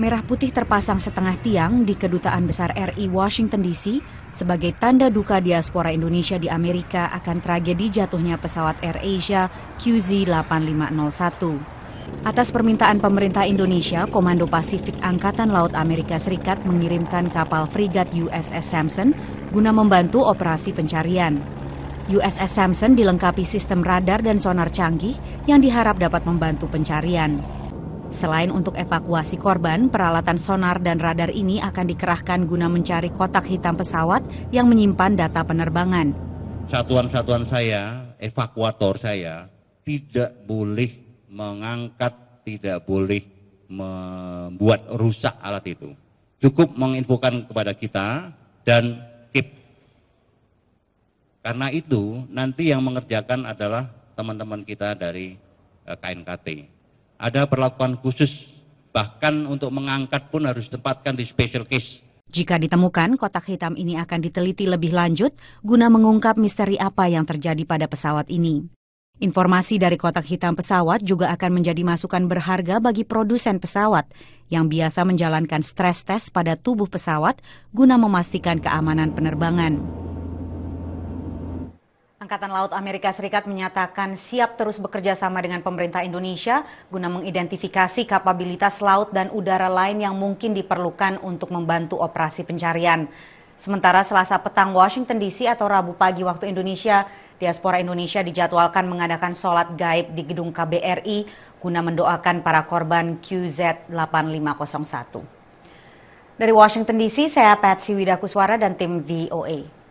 merah putih terpasang setengah tiang di Kedutaan Besar RI Washington DC sebagai tanda duka diaspora Indonesia di Amerika akan tragedi jatuhnya pesawat Air Asia QZ8501. Atas permintaan pemerintah Indonesia, Komando Pasifik Angkatan Laut Amerika Serikat mengirimkan kapal frigat USS Samson guna membantu operasi pencarian. USS Samson dilengkapi sistem radar dan sonar canggih yang diharap dapat membantu pencarian. Selain untuk evakuasi korban, peralatan sonar dan radar ini akan dikerahkan guna mencari kotak hitam pesawat yang menyimpan data penerbangan. Satuan-satuan saya, evakuator saya, tidak boleh mengangkat, tidak boleh membuat rusak alat itu. Cukup menginfokan kepada kita dan keep. Karena itu nanti yang mengerjakan adalah teman-teman kita dari eh, KNKT ada perlakuan khusus, bahkan untuk mengangkat pun harus ditempatkan di special case. Jika ditemukan, kotak hitam ini akan diteliti lebih lanjut guna mengungkap misteri apa yang terjadi pada pesawat ini. Informasi dari kotak hitam pesawat juga akan menjadi masukan berharga bagi produsen pesawat yang biasa menjalankan stres tes pada tubuh pesawat guna memastikan keamanan penerbangan. Angkatan Laut Amerika Serikat menyatakan siap terus bekerja sama dengan pemerintah Indonesia guna mengidentifikasi kapabilitas laut dan udara lain yang mungkin diperlukan untuk membantu operasi pencarian. Sementara Selasa petang Washington DC atau Rabu pagi waktu Indonesia, diaspora Indonesia dijadwalkan mengadakan sholat gaib di gedung KBRI guna mendoakan para korban QZ8501. Dari Washington DC, saya Patsy Widakuswara dan tim VOA.